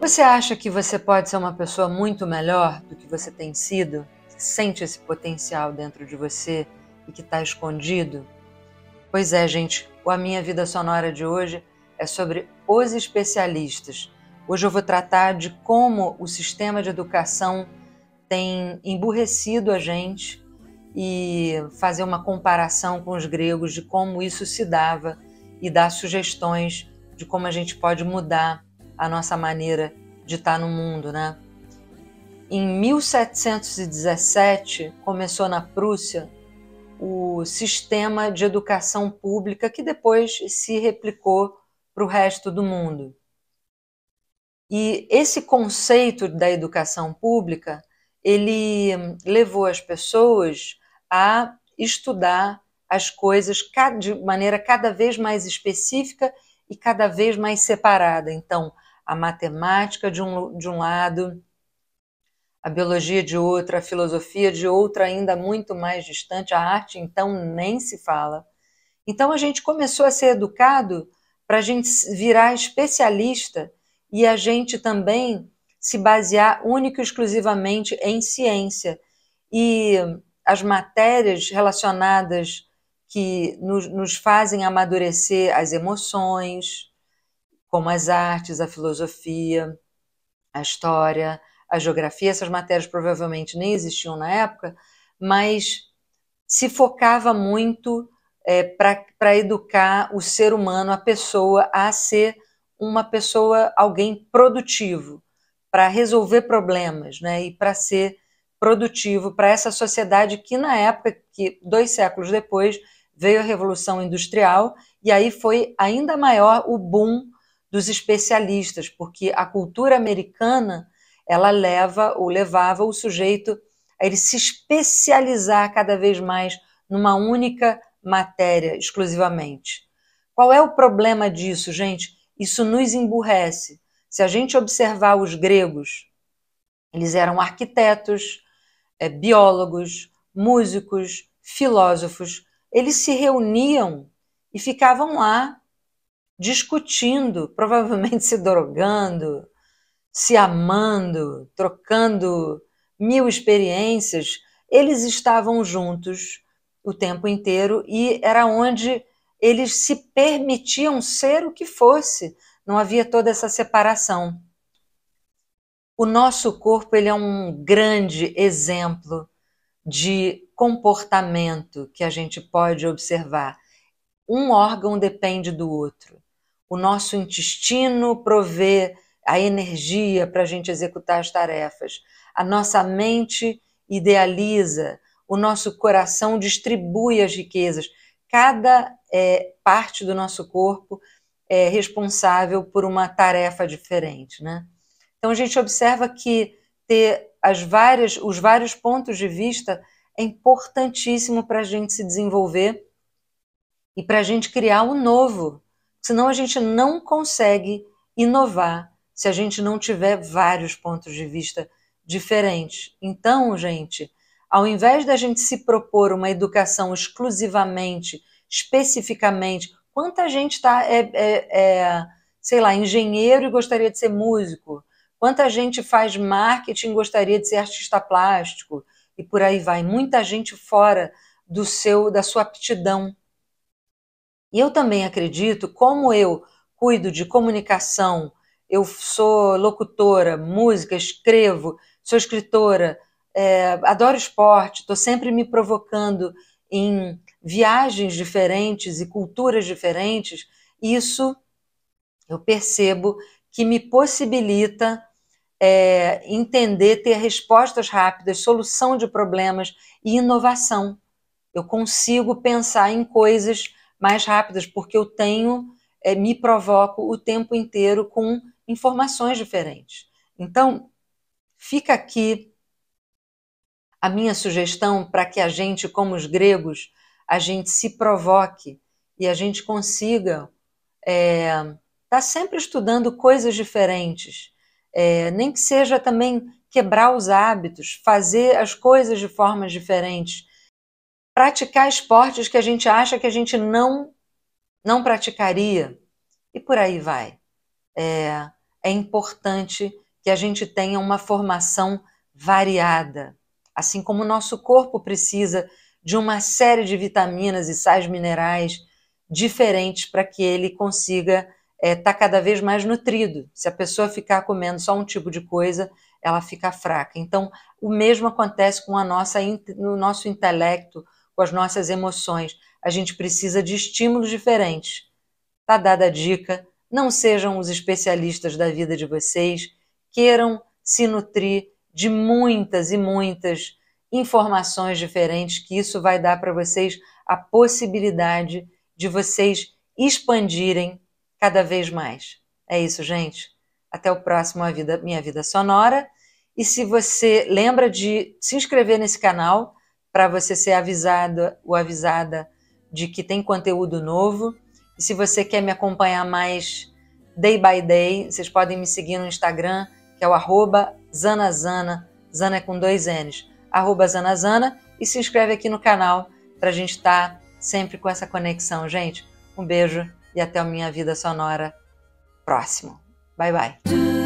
Você acha que você pode ser uma pessoa muito melhor do que você tem sido? Sente esse potencial dentro de você e que está escondido? Pois é, gente, o A Minha Vida Sonora de hoje é sobre os especialistas. Hoje eu vou tratar de como o sistema de educação tem emburrecido a gente e fazer uma comparação com os gregos de como isso se dava e dar sugestões de como a gente pode mudar a nossa maneira de estar tá no mundo, né? Em 1717 começou na Prússia o sistema de educação pública que depois se replicou para o resto do mundo. E esse conceito da educação pública ele levou as pessoas a estudar as coisas de maneira cada vez mais específica e cada vez mais separada. Então, a matemática de um, de um lado, a biologia de outra, a filosofia de outra, ainda muito mais distante, a arte então nem se fala. Então a gente começou a ser educado para a gente virar especialista e a gente também se basear única e exclusivamente em ciência. E as matérias relacionadas que nos, nos fazem amadurecer as emoções, como as artes, a filosofia, a história, a geografia. Essas matérias provavelmente nem existiam na época, mas se focava muito é, para educar o ser humano, a pessoa, a ser uma pessoa, alguém produtivo, para resolver problemas né, e para ser produtivo para essa sociedade que, na época, que dois séculos depois, veio a Revolução Industrial e aí foi ainda maior o boom dos especialistas, porque a cultura americana ela leva ou levava o sujeito a ele se especializar cada vez mais numa única matéria exclusivamente. Qual é o problema disso, gente? Isso nos emburrece. Se a gente observar os gregos, eles eram arquitetos, é, biólogos, músicos, filósofos. Eles se reuniam e ficavam lá discutindo, provavelmente se drogando, se amando, trocando mil experiências. Eles estavam juntos o tempo inteiro e era onde eles se permitiam ser o que fosse. Não havia toda essa separação. O nosso corpo ele é um grande exemplo de comportamento que a gente pode observar. Um órgão depende do outro o nosso intestino provê a energia para a gente executar as tarefas, a nossa mente idealiza, o nosso coração distribui as riquezas. Cada é, parte do nosso corpo é responsável por uma tarefa diferente, né? Então a gente observa que ter as várias, os vários pontos de vista é importantíssimo para a gente se desenvolver e para a gente criar o um novo, Senão a gente não consegue inovar se a gente não tiver vários pontos de vista diferentes. Então, gente, ao invés da gente se propor uma educação exclusivamente, especificamente, quanta gente está, é, é, é, sei lá, engenheiro e gostaria de ser músico, quanta gente faz marketing e gostaria de ser artista plástico, e por aí vai. Muita gente fora do seu, da sua aptidão. E eu também acredito, como eu cuido de comunicação, eu sou locutora, música, escrevo, sou escritora, é, adoro esporte, estou sempre me provocando em viagens diferentes e culturas diferentes, isso eu percebo que me possibilita é, entender, ter respostas rápidas, solução de problemas e inovação. Eu consigo pensar em coisas mais rápidas, porque eu tenho, é, me provoco o tempo inteiro com informações diferentes. Então, fica aqui a minha sugestão para que a gente, como os gregos, a gente se provoque e a gente consiga estar eh, é, tá sempre estudando coisas diferentes, é, nem que seja também quebrar os hábitos, fazer as coisas de formas diferentes, praticar esportes que a gente acha que a gente não não praticaria e por aí vai. É, é importante que a gente tenha uma formação variada, assim como o nosso corpo precisa de uma série de vitaminas e sais minerais diferentes para que ele consiga estar é, tá cada vez mais nutrido. Se a pessoa ficar comendo só um tipo de coisa, ela fica fraca. Então, o mesmo acontece com a nossa, o nosso intelecto, com as nossas emoções. A gente precisa de estímulos diferentes. Tá dada a dica, não sejam os especialistas da vida de vocês, queiram se nutrir de muitas e muitas informações diferentes, que isso vai dar para vocês a possibilidade de vocês expandirem cada vez mais. É isso, gente. Até o próximo a vida, Minha Vida Sonora. E se você lembra de se inscrever nesse canal, para você ser avisado ou avisada de que tem conteúdo novo. E se você quer me acompanhar mais day by day, vocês podem me seguir no Instagram, que é o arroba zanazana, zana é com dois N's, arroba zanazana, e se inscreve aqui no canal para a gente estar tá sempre com essa conexão. Gente, um beijo e até o Minha Vida Sonora próximo. Bye, bye.